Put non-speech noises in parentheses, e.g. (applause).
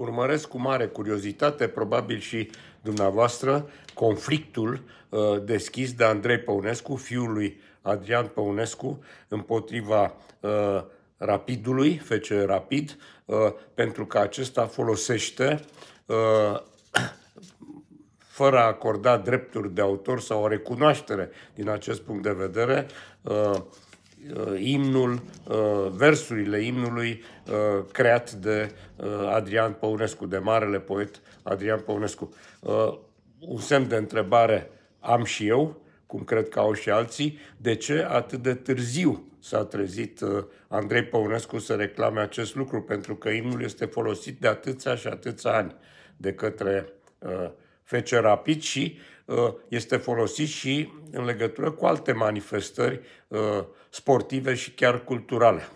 Urmăresc cu mare curiozitate, probabil și dumneavoastră, conflictul uh, deschis de Andrei Păunescu, fiul lui Adrian Păunescu, împotriva uh, Rapidului, fece Rapid, uh, pentru că acesta folosește uh, (coughs) fără a acorda drepturi de autor sau o recunoaștere din acest punct de vedere uh, Uh, imnul, uh, versurile imnului uh, creat de Adrian Păunescu, de marele poet Adrian Păunescu. Un semn de întrebare am și eu, cum cred că au și alții, de ce atât de târziu s-a trezit Andrei Păunescu să reclame acest lucru, pentru că imnul este folosit de atâția și atâția ani de către uh, fece rapid și uh, este folosit și în legătură cu alte manifestări uh, sportive și chiar culturale.